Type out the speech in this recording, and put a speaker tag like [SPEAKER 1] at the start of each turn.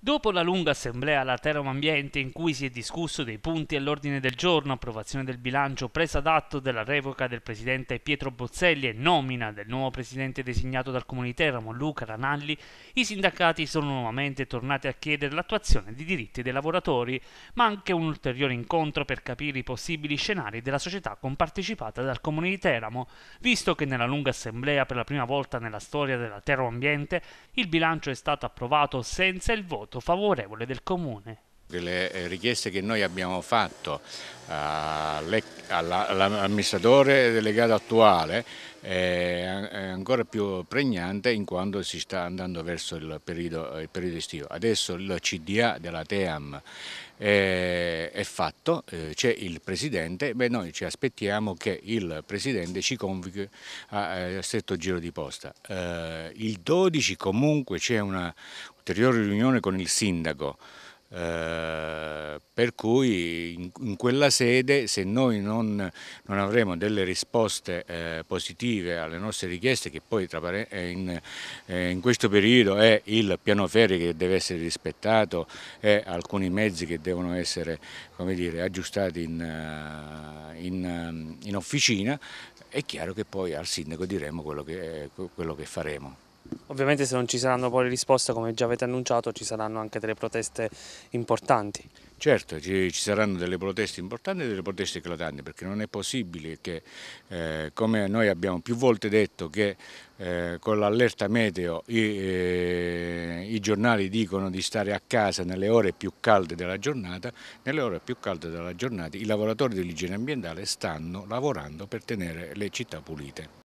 [SPEAKER 1] Dopo la lunga assemblea alla Terra Ambiente in cui si è discusso dei punti all'ordine del giorno, approvazione del bilancio, presa d'atto della revoca del presidente Pietro Bozzelli e nomina del nuovo presidente designato dal comune Teramo, Luca Ranalli, i sindacati sono nuovamente tornati a chiedere l'attuazione di diritti dei lavoratori, ma anche un ulteriore incontro per capire i possibili scenari della società compartecipata dal comune Teramo, visto che nella lunga assemblea per la prima volta nella storia della Terra Ambiente il bilancio è stato approvato senza il voto voto favorevole del Comune.
[SPEAKER 2] Le eh, richieste che noi abbiamo fatto eh, all'amministratore delegato attuale eh, è ancora più pregnante in quanto si sta andando verso il periodo, il periodo estivo. Adesso il CDA della TEAM è, fatto, c'è il Presidente, beh noi ci aspettiamo che il Presidente ci convochi a ah, stretto giro di posta. il 12 comunque c'è una, un'ulteriore riunione con il sindaco, eh, per cui in, in, quella sede se noi non, non avremo delle risposte eh, positive alle nostre richieste che poi tra, eh, in, eh, in, questo periodo è il piano ferri che deve essere rispettato e alcuni mezzi che devono essere dire, aggiustati eh, in, in, officina è chiaro che poi al sindaco diremo quello che, eh, quello che faremo.
[SPEAKER 1] Ovviamente se non ci saranno poi risposte, come già avete
[SPEAKER 2] annunciato, ci saranno anche delle proteste importanti. Certo, ci, ci, saranno delle proteste importanti e delle proteste eclatanti, perché non è possibile che, eh, come noi abbiamo più volte detto, che eh, con l'allerta meteo i, eh, i, giornali dicono di stare a casa nelle ore più calde della giornata, nelle ore più calde della giornata i lavoratori dell'igiene ambientale stanno lavorando per tenere le città pulite.